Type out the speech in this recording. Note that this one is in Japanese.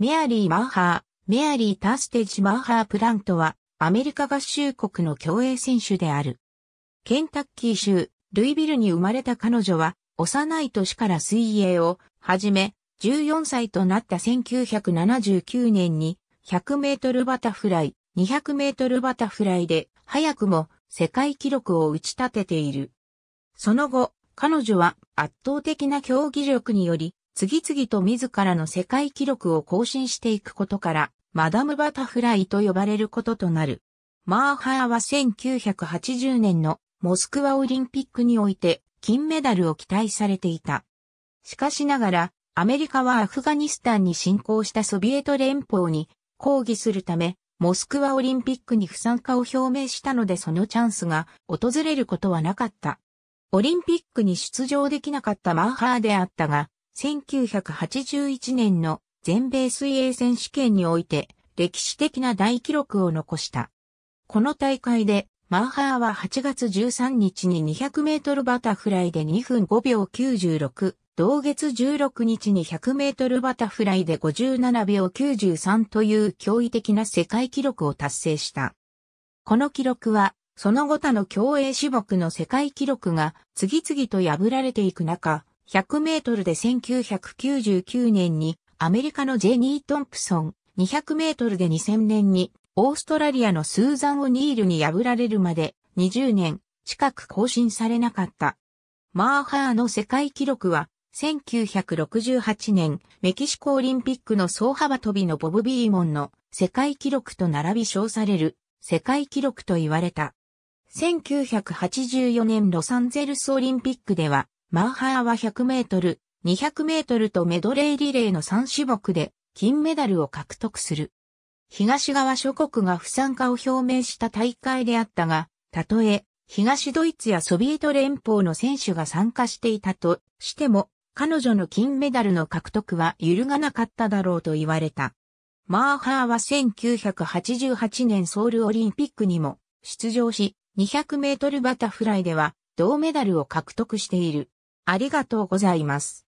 メアリー・マーハー、メアリー・タステージ・マーハー・プラントは、アメリカ合衆国の競泳選手である。ケンタッキー州、ルイビルに生まれた彼女は、幼い年から水泳を、始め、14歳となった1979年に、100メートルバタフライ、200メートルバタフライで、早くも世界記録を打ち立てている。その後、彼女は圧倒的な競技力により、次々と自らの世界記録を更新していくことから、マダムバタフライと呼ばれることとなる。マーハーは1980年のモスクワオリンピックにおいて金メダルを期待されていた。しかしながら、アメリカはアフガニスタンに侵攻したソビエト連邦に抗議するため、モスクワオリンピックに不参加を表明したのでそのチャンスが訪れることはなかった。オリンピックに出場できなかったマーハーであったが、1981年の全米水泳選手権において歴史的な大記録を残した。この大会でマーハーは8月13日に200メートルバタフライで2分5秒96、同月16日に100メートルバタフライで57秒93という驚異的な世界記録を達成した。この記録は、その後他の競泳種目の世界記録が次々と破られていく中、100メートルで1999年にアメリカのジェニー・トンプソン、200メートルで2000年にオーストラリアのスーザン・オニールに破られるまで20年近く更新されなかった。マーハーの世界記録は1968年メキシコオリンピックの総幅跳びのボブ・ビーモンの世界記録と並び称される世界記録と言われた。1984年ロサンゼルスオリンピックではマーハーは100メートル、200メートルとメドレーリレーの3種目で金メダルを獲得する。東側諸国が不参加を表明した大会であったが、たとえ東ドイツやソビエト連邦の選手が参加していたとしても、彼女の金メダルの獲得は揺るがなかっただろうと言われた。マーハーは1988年ソウルオリンピックにも出場し、200メートルバタフライでは銅メダルを獲得している。ありがとうございます。